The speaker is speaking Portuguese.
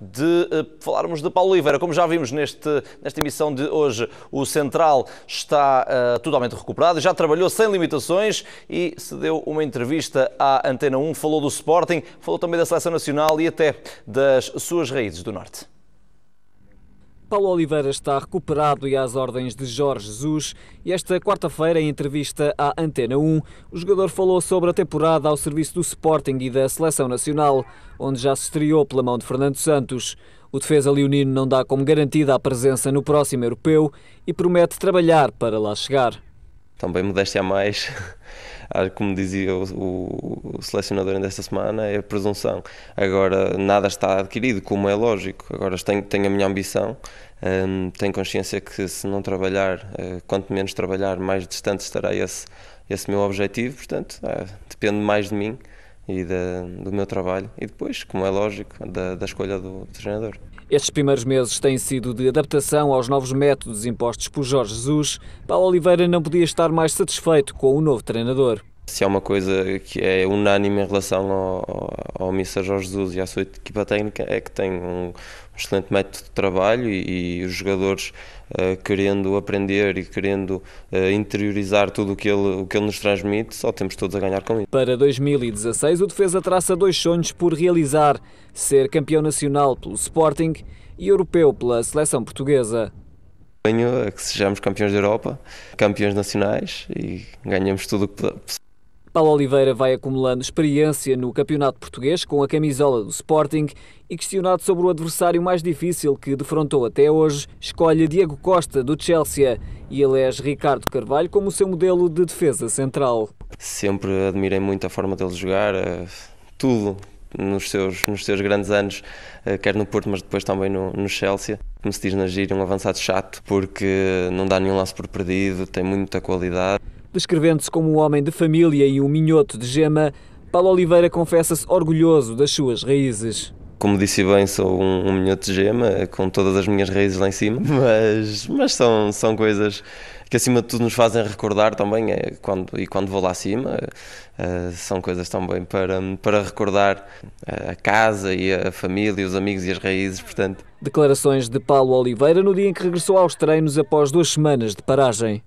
de eh, falarmos de Paulo Oliveira. Como já vimos neste, nesta emissão de hoje, o Central está uh, totalmente recuperado, já trabalhou sem limitações e se deu uma entrevista à Antena 1, falou do Sporting, falou também da Seleção Nacional e até das suas raízes do Norte. Paulo Oliveira está recuperado e às ordens de Jorge Jesus. E esta quarta-feira, em entrevista à Antena 1, o jogador falou sobre a temporada ao serviço do Sporting e da Seleção Nacional, onde já se estreou pela mão de Fernando Santos. O defesa leonino não dá como garantida a presença no próximo europeu e promete trabalhar para lá chegar. Também modéstia a mais. Ah, como dizia o, o, selecionador desta semana, é a presunção. Agora, nada está adquirido, como é lógico. Agora, tenho, tenho a minha ambição, um, tenho consciência que se não trabalhar, uh, quanto menos trabalhar, mais distante estará esse, esse meu objetivo. Portanto, uh, depende mais de mim e do meu trabalho e depois, como é lógico, da, da escolha do, do treinador. Estes primeiros meses têm sido de adaptação aos novos métodos impostos por Jorge Jesus. Paulo Oliveira não podia estar mais satisfeito com o novo treinador. Se há é uma coisa que é unânime em relação ao, ao, ao Mr. Jorge Jesus e à sua equipa técnica é que tem um, excelente método de trabalho e, e os jogadores uh, querendo aprender e querendo uh, interiorizar tudo o que, ele, o que ele nos transmite, só temos todos a ganhar com isso. Para 2016, o defesa traça dois sonhos por realizar: ser campeão nacional pelo Sporting e europeu pela seleção portuguesa. Sonho é que sejamos campeões da Europa, campeões nacionais e ganhamos tudo o que Paulo Oliveira vai acumulando experiência no Campeonato Português com a camisola do Sporting e questionado sobre o adversário mais difícil que defrontou até hoje, escolhe Diego Costa do Chelsea e elege Ricardo Carvalho como seu modelo de defesa central. Sempre admirei muito a forma dele jogar, eh, tudo, nos seus, nos seus grandes anos, eh, quer no Porto, mas depois também no, no Chelsea. Como se diz na gíria, um avançado chato, porque não dá nenhum lance por perdido, tem muita qualidade. Descrevendo-se como um homem de família e um minhoto de gema, Paulo Oliveira confessa-se orgulhoso das suas raízes. Como disse bem, sou um, um minhoto de gema, com todas as minhas raízes lá em cima, mas, mas são, são coisas que acima de tudo nos fazem recordar também é quando e quando vou lá acima eh, são coisas também para para recordar a casa e a família os amigos e as raízes portanto declarações de Paulo Oliveira no dia em que regressou aos treinos após duas semanas de paragem